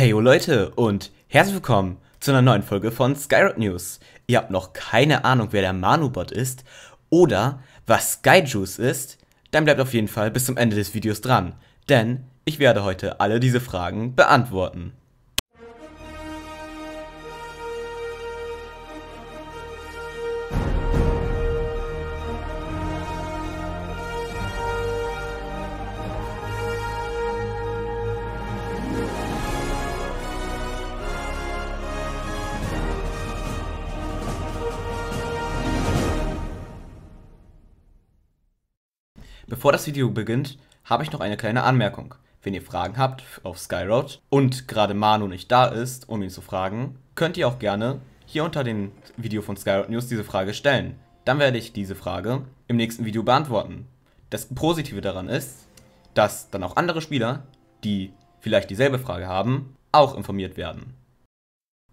Heyo Leute und herzlich willkommen zu einer neuen Folge von Skyrot News. Ihr habt noch keine Ahnung, wer der Manubot ist oder was Skyjuice ist, dann bleibt auf jeden Fall bis zum Ende des Videos dran, denn ich werde heute alle diese Fragen beantworten. Bevor das Video beginnt, habe ich noch eine kleine Anmerkung. Wenn ihr Fragen habt auf Skyroad und gerade Manu nicht da ist, um ihn zu fragen, könnt ihr auch gerne hier unter dem Video von Skyroad News diese Frage stellen. Dann werde ich diese Frage im nächsten Video beantworten. Das Positive daran ist, dass dann auch andere Spieler, die vielleicht dieselbe Frage haben, auch informiert werden.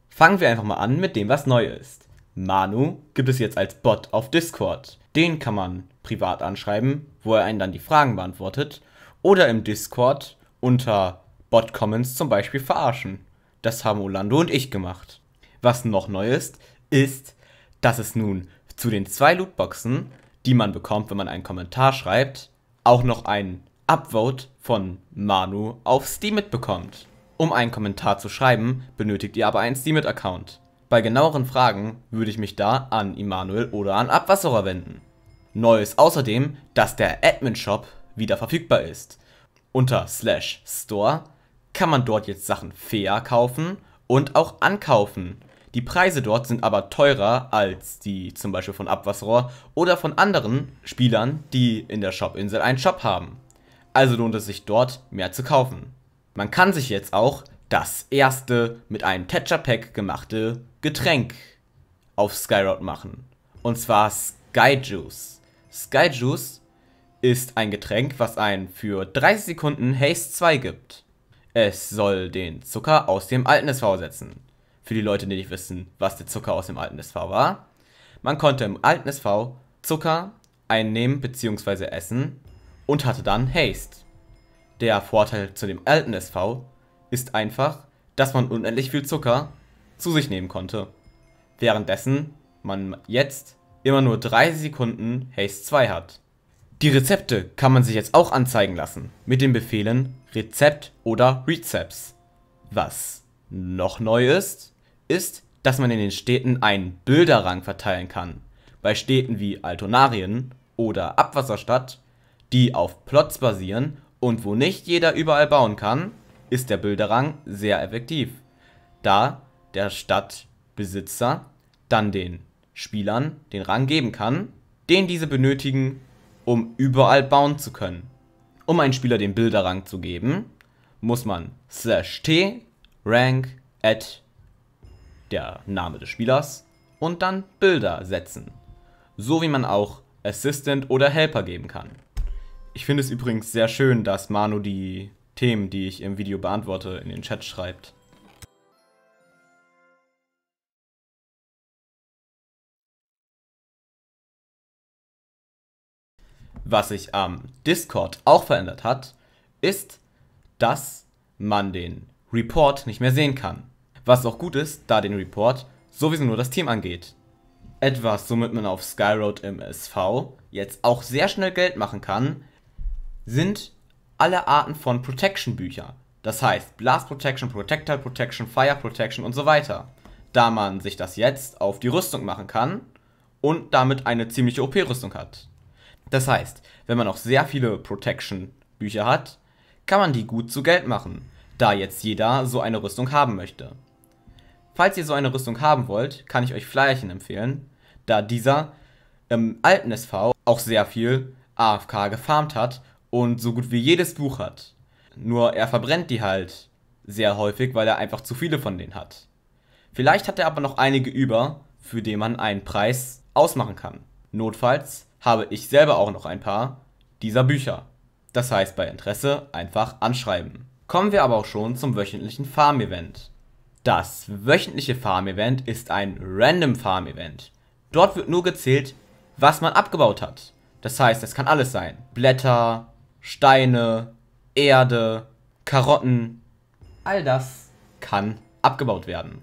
Fangen wir einfach mal an mit dem, was neu ist. Manu gibt es jetzt als Bot auf Discord. Den kann man privat anschreiben, wo er einen dann die Fragen beantwortet. Oder im Discord unter Bot-Comments zum Beispiel verarschen. Das haben Orlando und ich gemacht. Was noch neu ist, ist, dass es nun zu den zwei Lootboxen, die man bekommt, wenn man einen Kommentar schreibt, auch noch ein Upvote von Manu auf Steemit bekommt. Um einen Kommentar zu schreiben, benötigt ihr aber einen Steemit-Account. Bei genaueren Fragen würde ich mich da an Immanuel oder an Abwasserer wenden. Neu ist außerdem, dass der Admin-Shop wieder verfügbar ist. Unter slash store kann man dort jetzt Sachen fair kaufen und auch ankaufen. Die Preise dort sind aber teurer als die zum Beispiel von Abwasserrohr oder von anderen Spielern, die in der Shop-Insel einen Shop haben. Also lohnt es sich dort mehr zu kaufen. Man kann sich jetzt auch das erste mit einem Tetra Pack gemachte Getränk auf Skyrod machen. Und zwar Sky Juice. Sky Juice ist ein Getränk, was einen für 30 Sekunden Haste 2 gibt. Es soll den Zucker aus dem alten SV setzen. Für die Leute, die nicht wissen, was der Zucker aus dem alten SV war. Man konnte im alten SV Zucker einnehmen bzw. essen und hatte dann Haste. Der Vorteil zu dem alten SV ist einfach, dass man unendlich viel Zucker zu sich nehmen konnte. Währenddessen man jetzt immer nur 3 Sekunden Haste 2 hat. Die Rezepte kann man sich jetzt auch anzeigen lassen mit den Befehlen Rezept oder Rezeps. Was noch neu ist, ist, dass man in den Städten einen Bilderrang verteilen kann. Bei Städten wie Altonarien oder Abwasserstadt, die auf Plots basieren und wo nicht jeder überall bauen kann, ist der Bilderrang sehr effektiv, da der Stadtbesitzer dann den Spielern den Rang geben kann, den diese benötigen, um überall bauen zu können. Um einen Spieler den Bilderrang zu geben, muss man slash t rank at der Name des Spielers und dann Bilder setzen. So wie man auch Assistant oder Helper geben kann. Ich finde es übrigens sehr schön, dass Manu die Themen, die ich im Video beantworte, in den Chat schreibt. Was sich am Discord auch verändert hat, ist, dass man den Report nicht mehr sehen kann. Was auch gut ist, da den Report sowieso nur das Team angeht. Etwas, womit man auf Skyroad im SV jetzt auch sehr schnell Geld machen kann, sind alle Arten von Protection-Bücher. Das heißt Blast Protection, Projectile Protection, Fire Protection und so weiter. Da man sich das jetzt auf die Rüstung machen kann und damit eine ziemliche OP-Rüstung hat. Das heißt, wenn man auch sehr viele Protection-Bücher hat, kann man die gut zu Geld machen, da jetzt jeder so eine Rüstung haben möchte. Falls ihr so eine Rüstung haben wollt, kann ich euch Flyerchen empfehlen, da dieser im alten SV auch sehr viel AFK gefarmt hat und so gut wie jedes Buch hat. Nur er verbrennt die halt sehr häufig, weil er einfach zu viele von denen hat. Vielleicht hat er aber noch einige über, für die man einen Preis ausmachen kann. Notfalls habe ich selber auch noch ein paar dieser Bücher. Das heißt bei Interesse einfach anschreiben. Kommen wir aber auch schon zum wöchentlichen Farm-Event. Das wöchentliche Farm-Event ist ein Random Farm-Event. Dort wird nur gezählt, was man abgebaut hat. Das heißt, es kann alles sein. Blätter, Steine, Erde, Karotten, all das kann abgebaut werden.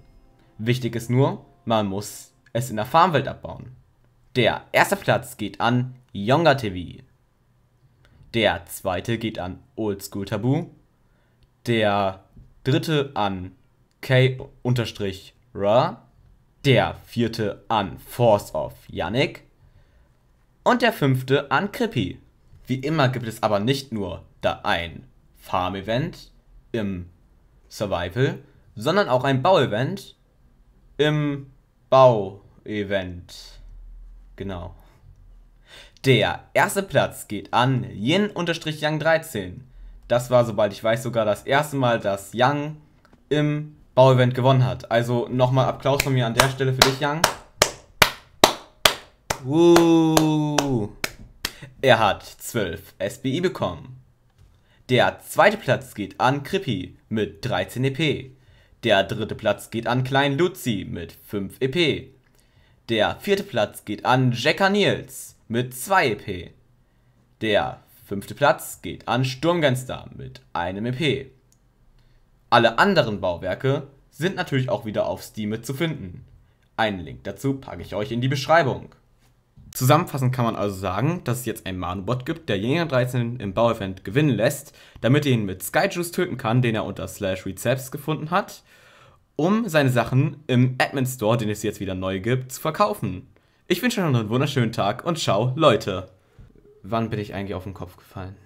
Wichtig ist nur, man muss es in der Farmwelt abbauen. Der erste Platz geht an Younger TV. Der zweite geht an Old School Taboo. Der dritte an K-Ra. Der vierte an Force of Yannick. Und der fünfte an Krippi. Wie immer gibt es aber nicht nur da ein Farm-Event im Survival, sondern auch ein Bau-Event im Bau-Event. Genau. Der erste Platz geht an Yin-Yang13. Das war, sobald ich weiß, sogar das erste Mal, dass Yang im Bau-Event gewonnen hat. Also nochmal Applaus von mir an der Stelle für dich, Yang. Woo. Er hat 12 SBI bekommen. Der zweite Platz geht an Krippi mit 13 EP. Der dritte Platz geht an Klein Luzi mit 5 EP. Der vierte Platz geht an Jacker Niels mit 2 EP. Der fünfte Platz geht an Sturmgangster mit 1 EP. Alle anderen Bauwerke sind natürlich auch wieder auf Steam mit zu finden. Einen Link dazu packe ich euch in die Beschreibung. Zusammenfassend kann man also sagen, dass es jetzt einen Manobot gibt, der Jäger 13 im Bauevent gewinnen lässt, damit er ihn mit Skyjuice töten kann, den er unter Slash Recepts gefunden hat, um seine Sachen im Admin Store, den es jetzt wieder neu gibt, zu verkaufen. Ich wünsche euch noch einen wunderschönen Tag und ciao, Leute! Wann bin ich eigentlich auf den Kopf gefallen?